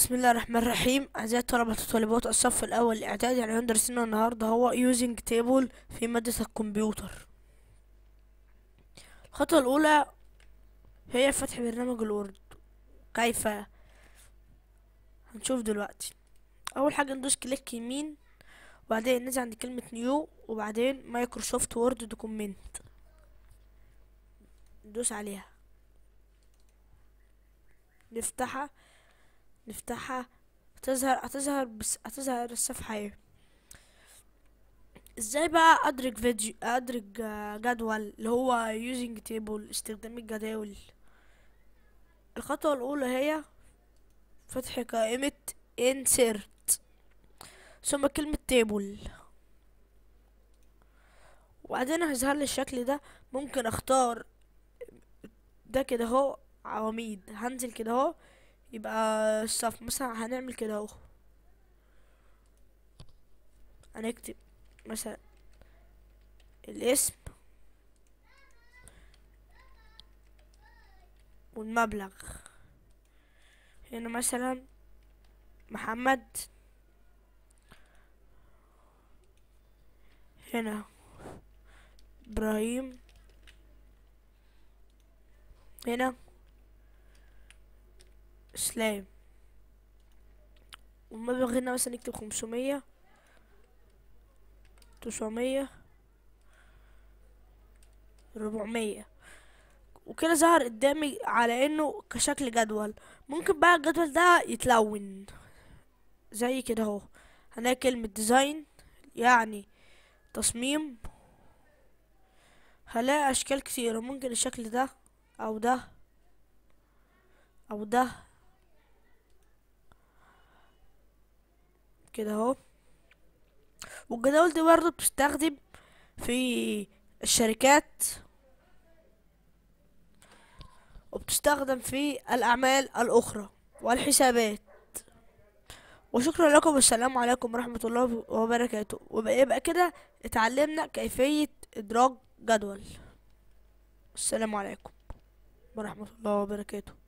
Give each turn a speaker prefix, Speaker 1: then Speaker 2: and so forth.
Speaker 1: بسم الله الرحمن الرحيم أعزائي الطلبة والطالبات الصف الأول الإعدادي يعني هندرسنا النهاردة هو يوزنج تيبل في مادة الكمبيوتر الخطوة الأولى هي فتح برنامج الوورد كيف هنشوف دلوقتي أول حاجة ندوس كليك يمين وبعدين ننزل عند كلمة نيو وبعدين مايكروسوفت وورد دوكومنت ندوس عليها نفتحها نفتحها هتظهر هتظهر بس هتظهر الصفحة ايه ازاي بقى ادرج فيديو ادرج جدول اللي هو يوزنج تيبل استخدام الجداول الخطوة الاولى هي فتح قائمة insert ثم كلمة تيبل وبعدين هيظهر لي الشكل ده ممكن اختار ده كده اهو عواميد هنزل كده اهو يبقى الصف مثلا هنعمل كده اهو هنكتب مثلا الاسم والمبلغ هنا مثلا محمد هنا ابراهيم هنا سلام وما بغينا مثلا نكتب خمسمية تسعمية ربعمية وكده ظهر قدامي على انه كشكل جدول ممكن بقى الجدول ده يتلون زي كده اهو هنلاقي كلمة ديزاين يعني تصميم هلاقي اشكال كتيرة ممكن الشكل ده او ده او ده كده اهو والجداول دي برضه بتستخدم في الشركات وبتستخدم في الأعمال الأخرى والحسابات وشكرا لكم والسلام عليكم ورحمة الله وبركاته ويبقى كده اتعلمنا كيفية إدراج جدول السلام عليكم ورحمة الله وبركاته